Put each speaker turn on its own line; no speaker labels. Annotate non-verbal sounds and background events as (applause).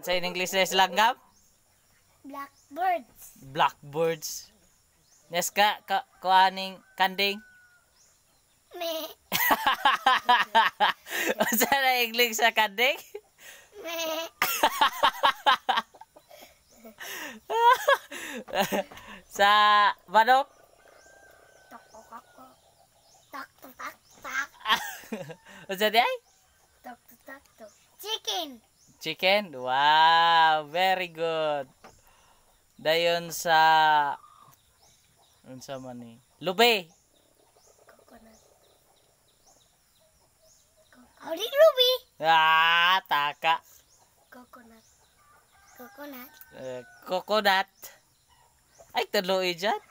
At sa in English na langgam?
Blackbirds.
Blackbirds. Yes ka, ka kuaning kanding? Me. o sa na English sa kanding?
Me.
(laughs) sa
manok?
Takto takto. (laughs) Ano sa day? Takto takto. Chicken.
Chicken? Wow, very good. Dayon sa unsa man ni? Lube.
Audi lube.
Ah, taka.
Coconut. Coconut.
Eh, coconut. Ay, tuloy eh dyan.